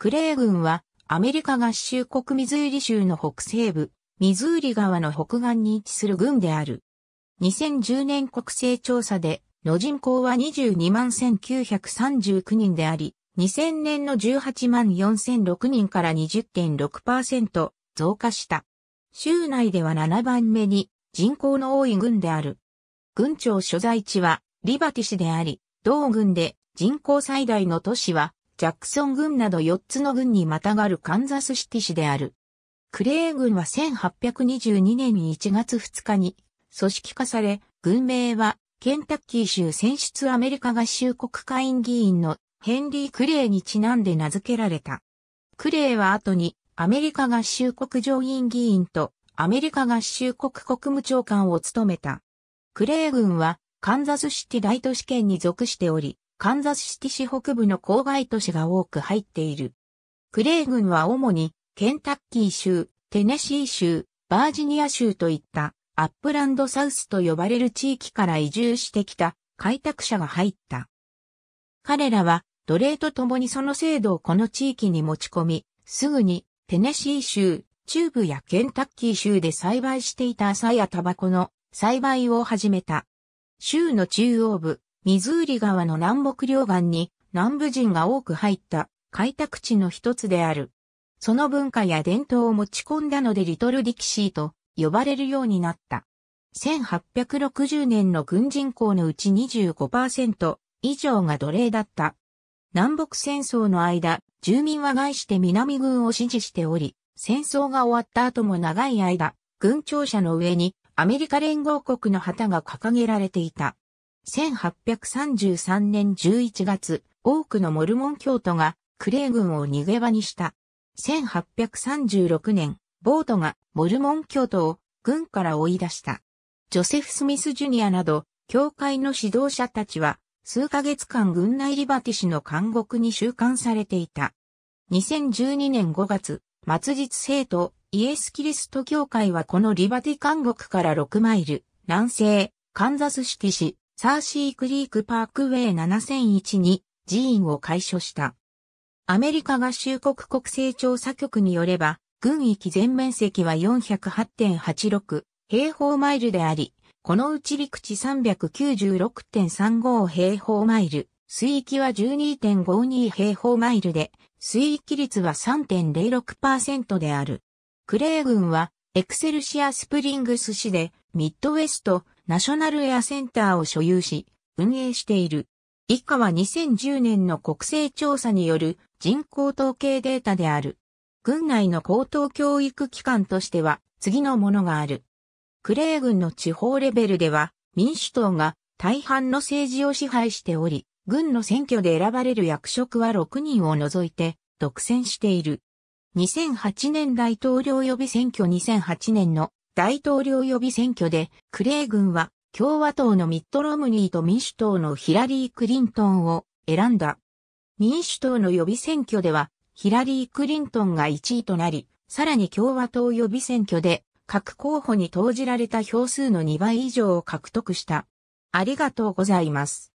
クレー軍はアメリカ合衆国ミズーリ州の北西部、ミズーリ川の北岸に位置する軍である。2010年国勢調査で、の人口は22万1939人であり、2000年の18万4006人から20.6%増加した。州内では7番目に人口の多い軍である。軍庁所在地はリバティ市であり、同軍で人口最大の都市はジャクソン軍など4つの軍にまたがるカンザスシティ市である。クレー軍は1822年に1月2日に組織化され、軍名はケンタッキー州選出アメリカ合衆国会員議員のヘンリー・クレーにちなんで名付けられた。クレーは後にアメリカ合衆国上院議員とアメリカ合衆国国務長官を務めた。クレー軍はカンザスシティ大都市圏に属しており、カンザスシティ市北部の郊外都市が多く入っている。クレイ郡は主にケンタッキー州、テネシー州、バージニア州といったアップランドサウスと呼ばれる地域から移住してきた開拓者が入った。彼らは奴隷と共にその制度をこの地域に持ち込み、すぐにテネシー州、中部やケンタッキー州で栽培していた朝やタバコの栽培を始めた。州の中央部、ミズーリ川の南北両岸に南部人が多く入った開拓地の一つである。その文化や伝統を持ち込んだのでリトルディキシーと呼ばれるようになった。1860年の軍人口のうち25%以上が奴隷だった。南北戦争の間、住民は外して南軍を支持しており、戦争が終わった後も長い間、軍庁舎の上にアメリカ連合国の旗が掲げられていた。1833年11月、多くのモルモン教徒がクレー軍を逃げ場にした。1836年、ボートがモルモン教徒を軍から追い出した。ジョセフ・スミス・ジュニアなど、教会の指導者たちは、数ヶ月間軍内リバティ氏の監獄に収監されていた。2012年5月、末日生徒、イエス・キリスト教会はこのリバティ監獄から6マイル、南西、カンザスシティ市、サーシークリークパークウェイ7001に寺院を開所した。アメリカ合衆国国勢調査局によれば、軍域全面積は408.86平方マイルであり、このうち陸地396.35平方マイル、水域は12.52平方マイルで、水域率は3.06%である。クレー軍はエクセルシアスプリングス市でミッドウェストナショナルエアセンターを所有し、運営している。以下は2010年の国勢調査による人口統計データである。軍内の高等教育機関としては次のものがある。クレー軍の地方レベルでは民主党が大半の政治を支配しており、軍の選挙で選ばれる役職は6人を除いて独占している。2008年大統領予備選挙2008年の大統領予備選挙で、クレイ軍は共和党のミッドロムニーと民主党のヒラリー・クリントンを選んだ。民主党の予備選挙では、ヒラリー・クリントンが1位となり、さらに共和党予備選挙で、各候補に投じられた票数の2倍以上を獲得した。ありがとうございます。